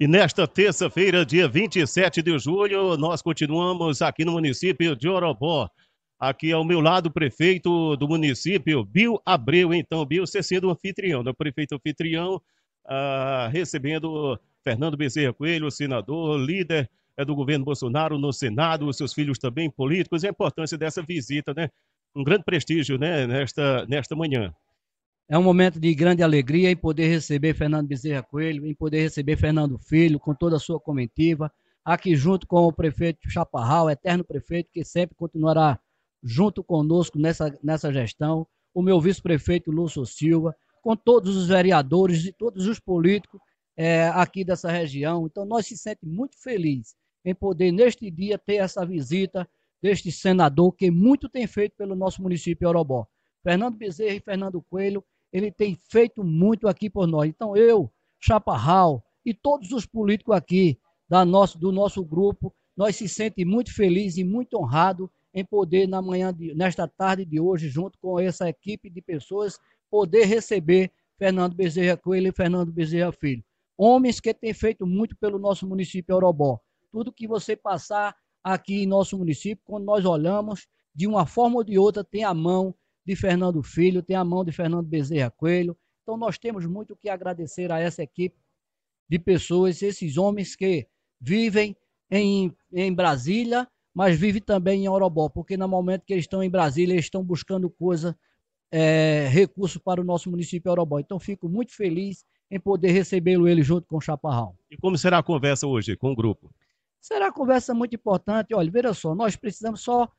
E nesta terça-feira, dia 27 de julho, nós continuamos aqui no município de Orobó. Aqui ao meu lado, o prefeito do município, Bill Abreu. Então, Bill, você sendo o anfitrião, né? o prefeito anfitrião, ah, recebendo Fernando Bezerra Coelho, senador, líder eh, do governo Bolsonaro no Senado, os seus filhos também políticos, e a importância dessa visita, né? Um grande prestígio, né, nesta, nesta manhã. É um momento de grande alegria em poder receber Fernando Bezerra Coelho, em poder receber Fernando Filho, com toda a sua comitiva, aqui junto com o prefeito Chaparral, eterno prefeito, que sempre continuará junto conosco nessa, nessa gestão, o meu vice-prefeito Lúcio Silva, com todos os vereadores e todos os políticos é, aqui dessa região. Então, nós se sentimos muito felizes em poder, neste dia, ter essa visita deste senador que muito tem feito pelo nosso município de Orobó. Fernando Bezerra e Fernando Coelho ele tem feito muito aqui por nós. Então eu, Chaparral e todos os políticos aqui da nosso, do nosso grupo, nós se sentimos muito felizes e muito honrados em poder, na manhã de, nesta tarde de hoje, junto com essa equipe de pessoas, poder receber Fernando Bezerra Coelho e Fernando Bezerra Filho. Homens que têm feito muito pelo nosso município Orobó. Tudo que você passar aqui em nosso município, quando nós olhamos, de uma forma ou de outra, tem a mão de Fernando Filho, tem a mão de Fernando Bezerra Coelho. Então nós temos muito o que agradecer a essa equipe de pessoas, esses homens que vivem em, em Brasília, mas vivem também em Orobó, porque no momento que eles estão em Brasília, eles estão buscando coisa, é, recurso para o nosso município de Orobó. Então fico muito feliz em poder recebê-lo ele junto com o Chaparral. E como será a conversa hoje com o grupo? Será uma conversa muito importante. Olha, veja só, nós precisamos só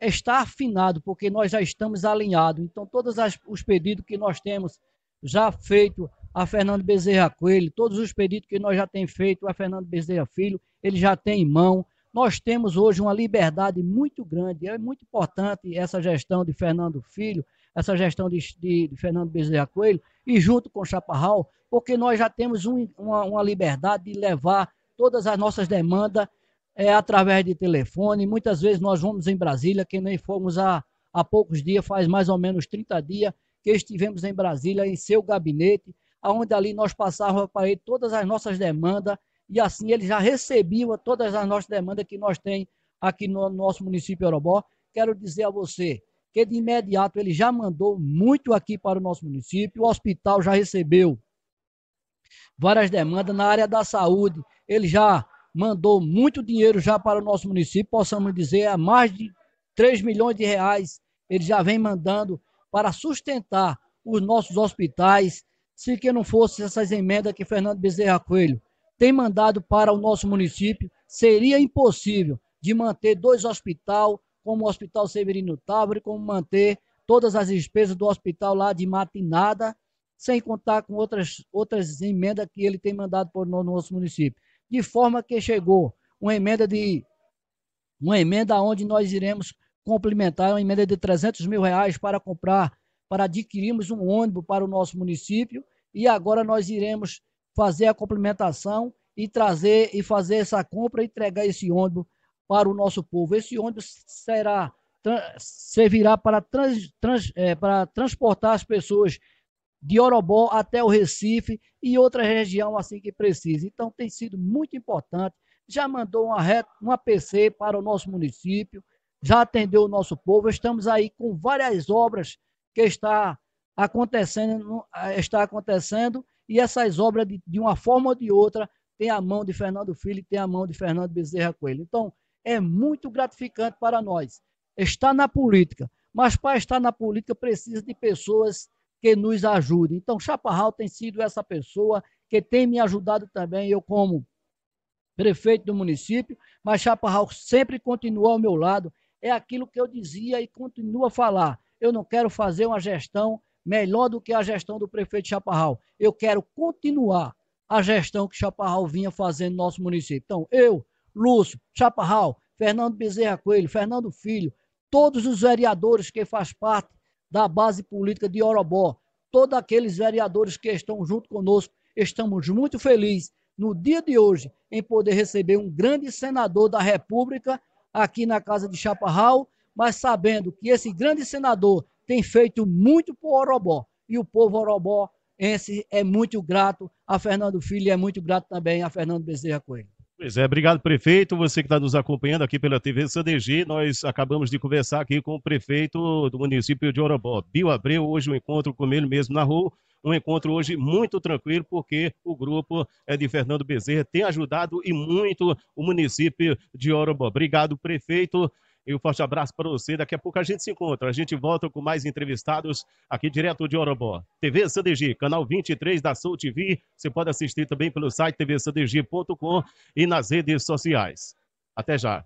está afinado, porque nós já estamos alinhados. Então, todos os pedidos que nós temos já feito a Fernando Bezerra Coelho, todos os pedidos que nós já temos feito a Fernando Bezerra Filho, ele já tem em mão. Nós temos hoje uma liberdade muito grande, é muito importante essa gestão de Fernando Filho, essa gestão de, de, de Fernando Bezerra Coelho, e junto com Chaparral, porque nós já temos um, uma, uma liberdade de levar todas as nossas demandas é, através de telefone. Muitas vezes nós vamos em Brasília, que nem fomos há, há poucos dias, faz mais ou menos 30 dias, que estivemos em Brasília, em seu gabinete, onde ali nós passávamos para ele todas as nossas demandas, e assim ele já recebia todas as nossas demandas que nós temos aqui no nosso município Orobó. Quero dizer a você que de imediato ele já mandou muito aqui para o nosso município, o hospital já recebeu várias demandas na área da saúde, ele já mandou muito dinheiro já para o nosso município, possamos dizer, há mais de 3 milhões de reais ele já vem mandando para sustentar os nossos hospitais, se que não fosse essas emendas que Fernando Bezerra Coelho tem mandado para o nosso município, seria impossível de manter dois hospitais, como o Hospital Severino Tavares como manter todas as despesas do hospital lá de Matinada, sem contar com outras, outras emendas que ele tem mandado para o nosso município de forma que chegou uma emenda de uma emenda onde nós iremos complementar uma emenda de 300 mil reais para comprar, para adquirirmos um ônibus para o nosso município e agora nós iremos fazer a complementação e trazer e fazer essa compra e entregar esse ônibus para o nosso povo. Esse ônibus será servirá para, trans, trans, é, para transportar as pessoas de Orobó até o Recife e outra região assim que precisa. Então tem sido muito importante. Já mandou uma, reta, uma PC para o nosso município, já atendeu o nosso povo. Estamos aí com várias obras que está acontecendo, está acontecendo e essas obras, de, de uma forma ou de outra, tem a mão de Fernando Filho e tem a mão de Fernando Bezerra Coelho. Então, é muito gratificante para nós. Está na política, mas para estar na política precisa de pessoas que nos ajude. Então, Chaparral tem sido essa pessoa que tem me ajudado também, eu como prefeito do município, mas Chaparral sempre continua ao meu lado. É aquilo que eu dizia e continuo a falar. Eu não quero fazer uma gestão melhor do que a gestão do prefeito Chaparral. Eu quero continuar a gestão que Chaparral vinha fazendo no nosso município. Então, eu, Lúcio, Chaparral, Fernando Bezerra Coelho, Fernando Filho, todos os vereadores que faz parte da base política de Orobó, todos aqueles vereadores que estão junto conosco, estamos muito felizes no dia de hoje em poder receber um grande senador da República aqui na casa de Chaparral, mas sabendo que esse grande senador tem feito muito por Orobó e o povo Orobó esse é muito grato a Fernando Filho e é muito grato também a Fernando Bezerra Coelho. Pois é, obrigado, prefeito. Você que está nos acompanhando aqui pela TV Sandegi, nós acabamos de conversar aqui com o prefeito do município de Orobó, Bio Abreu, hoje um encontro com ele mesmo na rua. Um encontro hoje muito tranquilo, porque o grupo é de Fernando Bezerra tem ajudado e muito o município de Orobó. Obrigado, prefeito. E um forte abraço para você. Daqui a pouco a gente se encontra. A gente volta com mais entrevistados aqui direto de Orobó. TV Sandegi, canal 23 da Soul TV. Você pode assistir também pelo site tvsandegi.com e nas redes sociais. Até já.